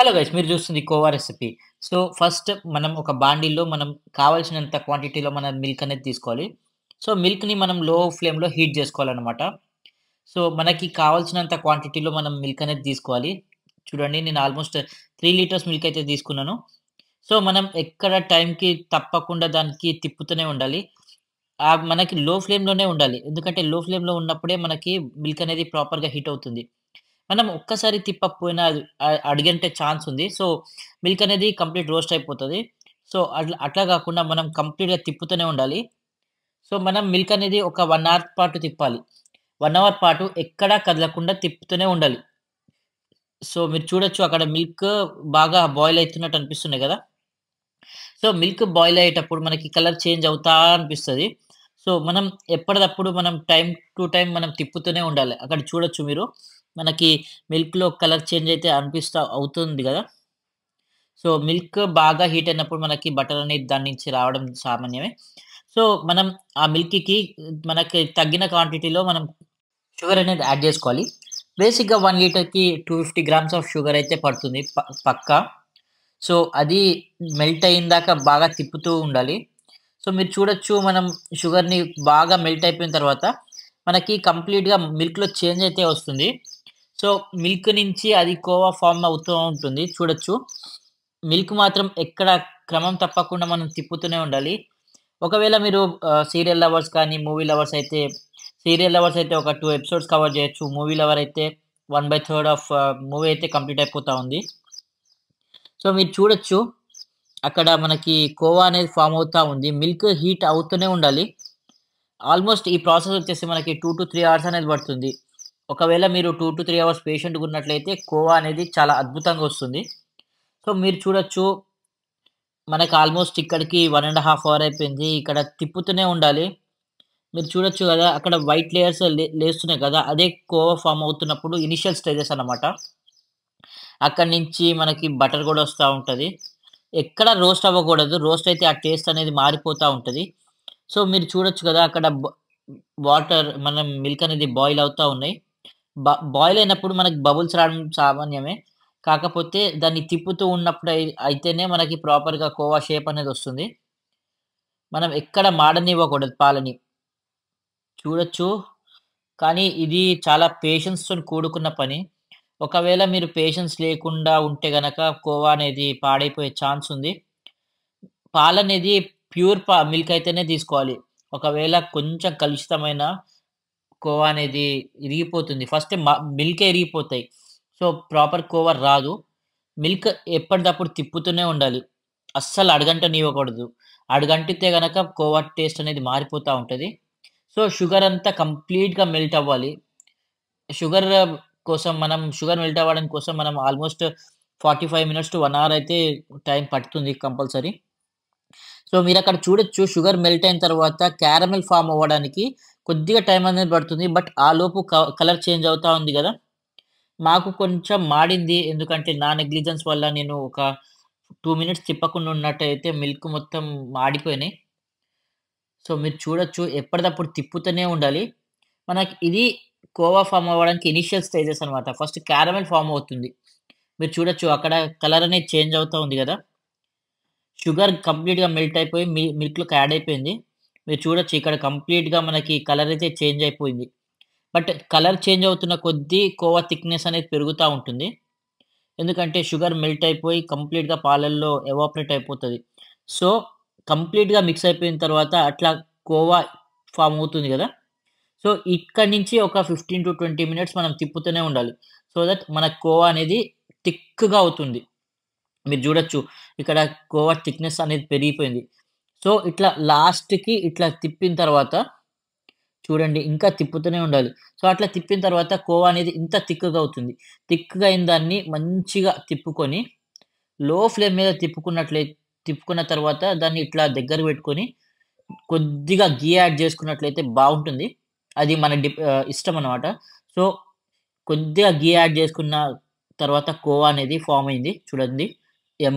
hello guys మీరు చూస్తుంది khoa recipe so first మనం ఒక బాండీలో మనం కావాల్సినంత క్వాంటిటీలో మనం మిల్క్ అనేది తీసుకోవాలి సో మిల్క్ని మనం లో ఫ్లేమ్లో హీట్ చేసుకోవాలన్నమాట సో మనకి కావాల్సినంత క్వాంటిటీలో మనం మిల్క్ అనేది తీసుకోవాలి చూడండి నేను ఆల్మోస్ట్ త్రీ లీటర్స్ మిల్క్ అయితే తీసుకున్నాను సో మనం ఎక్కడ టైంకి తప్పకుండా దానికి తిప్పుతూనే ఉండాలి మనకి లో ఫ్లేమ్లోనే ఉండాలి ఎందుకంటే లో ఫ్లేమ్లో ఉన్నప్పుడే మనకి మిల్క్ అనేది ప్రాపర్గా హీట్ అవుతుంది మనం ఒక్కసారి తిప్పకపోయినా అది అడిగంటే ఛాన్స్ ఉంది సో మిల్క్ అనేది కంప్లీట్ రోస్ట్ అయిపోతుంది సో అట్లా అట్లా కాకుండా మనం కంప్లీట్గా తిప్పుతూనే ఉండాలి సో మనం మిల్క్ అనేది ఒక వన్ అవర్ పాటు తిప్పాలి వన్ అవర్ పాటు ఎక్కడా కదలకుండా తిప్పుతూనే ఉండాలి సో మీరు చూడొచ్చు అక్కడ మిల్క్ బాగా బాయిల్ అవుతున్నట్టు అనిపిస్తుంది కదా సో మిల్క్ బాయిల్ అయ్యేటప్పుడు మనకి కలర్ చేంజ్ అవుతా అనిపిస్తుంది సో మనం ఎప్పటికప్పుడు మనం టైం టు టైం మనం తిప్పుతూనే ఉండాలి అక్కడ చూడొచ్చు మీరు మనకి మిల్క్లో కలర్ చేంజ్ అయితే అనిపిస్తూ అవుతుంది కదా సో మిల్క్ బాగా హీట్ అయినప్పుడు మనకి బటర్ అనేది దాని నుంచి రావడం సామాన్యమే సో మనం ఆ మిల్క్కి మనకి తగ్గిన క్వాంటిటీలో మనం షుగర్ అనేది యాడ్ చేసుకోవాలి బేసిక్గా వన్ లీటర్కి two fifty grams of sugar అయితే పడుతుంది పక్కా సో అది మెల్ట్ అయిన దాకా బాగా తిప్పుతూ ఉండాలి సో మీరు చూడొచ్చు మనం షుగర్ని బాగా మెల్ట్ అయిపోయిన తర్వాత మనకి కంప్లీట్గా మిల్క్లో చేంజ్ అయితే వస్తుంది సో మిల్క్ నుంచి అది కోవా ఫామ్ అవుతూ ఉంటుంది చూడొచ్చు మిల్క్ మాత్రం ఎక్కడ క్రమం తప్పకుండా మనం తిప్పుతూనే ఉండాలి ఒకవేళ మీరు సీరియల్ లవర్స్ కానీ మూవీ లవర్స్ అయితే సీరియల్ లవర్స్ అయితే ఒక టూ ఎపిసోడ్స్ కవర్ చేయొచ్చు మూవీ లవర్ అయితే one by third of movie అయితే కంప్లీట్ అయిపోతూ ఉంది సో మీరు చూడొచ్చు అక్కడ మనకి కోవా అనేది ఫామ్ అవుతూ ఉంది మిల్క్ హీట్ అవుతూనే ఉండాలి ఆల్మోస్ట్ ఈ ప్రాసెస్ వచ్చేసి మనకి టూ టు త్రీ అవర్స్ అనేది పడుతుంది ఒకవేళ మీరు టూ టు త్రీ అవర్స్ పేషెంట్గా ఉన్నట్లయితే కోవా అనేది చాలా అద్భుతంగా వస్తుంది సో మీరు చూడొచ్చు మనకు ఆల్మోస్ట్ ఇక్కడికి వన్ అండ్ హాఫ్ అవర్ అయిపోయింది ఇక్కడ తిప్పుతూనే ఉండాలి మీరు చూడొచ్చు కదా అక్కడ వైట్ లేయర్స్ లేస్తున్నాయి కదా అదే కోవా ఫామ్ అవుతున్నప్పుడు ఇనిషియల్ స్టేజెస్ అనమాట అక్కడి నుంచి మనకి బటర్ కూడా వస్తూ ఉంటుంది ఎక్కడ రోస్ట్ అవ్వకూడదు రోస్ట్ అయితే ఆ టేస్ట్ అనేది మారిపోతూ ఉంటుంది సో మీరు చూడొచ్చు కదా అక్కడ వాటర్ మనం మిల్క్ అనేది బాయిల్ అవుతూ ఉన్నాయి బాయిల్ అయినప్పుడు మనకి బబుల్స్ రావడం సామాన్యమే కాకపోతే దాన్ని తిప్పుతూ ఉన్నప్పుడు అయితేనే మనకి ప్రాపర్గా కోవా షేప్ అనేది వస్తుంది మనం ఎక్కడ మాడనివ్వకూడదు పాలని చూడొచ్చు కానీ ఇది చాలా పేషెన్స్తో కూడుకున్న పని ఒకవేళ మీరు పేషెన్స్ లేకుండా ఉంటే గనక కోవా అనేది పాడైపోయే ఛాన్స్ ఉంది పాలు అనేది ప్యూర్ పా మిల్క్ అయితేనే తీసుకోవాలి ఒకవేళ కొంచెం కలుషితమైన కోవా అనేది ఇరిగిపోతుంది ఫస్ట్ మిల్కే ఇరిగిపోతాయి సో ప్రాపర్ కోవా రాదు మిల్క్ ఎప్పటికప్పుడు తిప్పుతూనే ఉండాలి అస్సలు అడగంటనివ్వకూడదు అడగంటితే కనుక కోవా టేస్ట్ అనేది మారిపోతూ ఉంటుంది సో షుగర్ అంతా కంప్లీట్గా మెల్ట్ అవ్వాలి షుగర్ కోసం మనం షుగర్ మెల్ట్ అవ్వడం కోసం మనం almost forty five minutes to one hour అయితే టైం పడుతుంది కంపల్సరీ సో మీరు అక్కడ చూడొచ్చు షుగర్ మెల్ట్ అయిన తర్వాత క్యారమెల్ ఫామ్ అవ్వడానికి కొద్దిగా టైం అనేది పడుతుంది బట్ ఆ లోపు కలర్ చేంజ్ అవుతూ ఉంది కదా మాకు కొంచెం మాడింది ఎందుకంటే నా నెగ్లిజెన్స్ వల్ల నేను ఒక టూ మినిట్స్ తిప్పకుండా ఉన్నట్టయితే మిల్క్ మొత్తం మాడిపోయినాయి సో మీరు చూడొచ్చు ఎప్పటిదప్పుడు తిప్పుతూనే ఉండాలి మనకి ఇది కోవా ఫామ్ అవ్వడానికి ఇనిషియల్ స్టేజెస్ అనమాట ఫస్ట్ క్యారమెల్ ఫామ్ అవుతుంది మీరు చూడొచ్చు అక్కడ కలర్ అనేది చేంజ్ అవుతూ ఉంది కదా షుగర్ కంప్లీట్గా మెల్ట్ అయిపోయి మీ మిల్క్లోకి యాడ్ అయిపోయింది మీరు చూడొచ్చు ఇక్కడ కంప్లీట్గా మనకి కలర్ అయితే చేంజ్ అయిపోయింది బట్ కలర్ చేంజ్ అవుతున్న కొద్దీ కోవా థిక్నెస్ అనేది పెరుగుతూ ఉంటుంది ఎందుకంటే షుగర్ మెల్ట్ అయిపోయి కంప్లీట్గా పాలల్లో ఎవాపరేట్ అయిపోతుంది సో కంప్లీట్గా మిక్స్ అయిపోయిన తర్వాత అట్లా కోవా ఫామ్ అవుతుంది కదా సో ఇక్కడ నుంచి ఒక ఫిఫ్టీన్ టు ట్వంటీ మినిట్స్ మనం తిప్పుతూనే ఉండాలి సో దట్ మన కోవా అనేది థిక్గా అవుతుంది మీరు చూడొచ్చు ఇక్కడ కోవా థిక్నెస్ అనేది పెరిగిపోయింది సో ఇట్లా లాస్ట్కి ఇట్లా తిప్పిన తర్వాత చూడండి ఇంకా తిప్పుతూనే ఉండాలి సో అట్లా తిప్పిన తర్వాత కోవా అనేది ఇంత థిక్గా అవుతుంది థిక్గా అయిన దాన్ని మంచిగా తిప్పుకొని లో ఫ్లేమ్ మీద తిప్పుకున్నట్లే తిప్పుకున్న తర్వాత దాన్ని ఇట్లా దగ్గర పెట్టుకొని కొద్దిగా గీ యాడ్ చేసుకున్నట్లయితే బాగుంటుంది అది మన డి ఇష్టం అనమాట సో కొద్దిగా గీ యాడ్ చేసుకున్న తర్వాత కోవా అనేది ఫామ్ అయింది చూడండి ఎం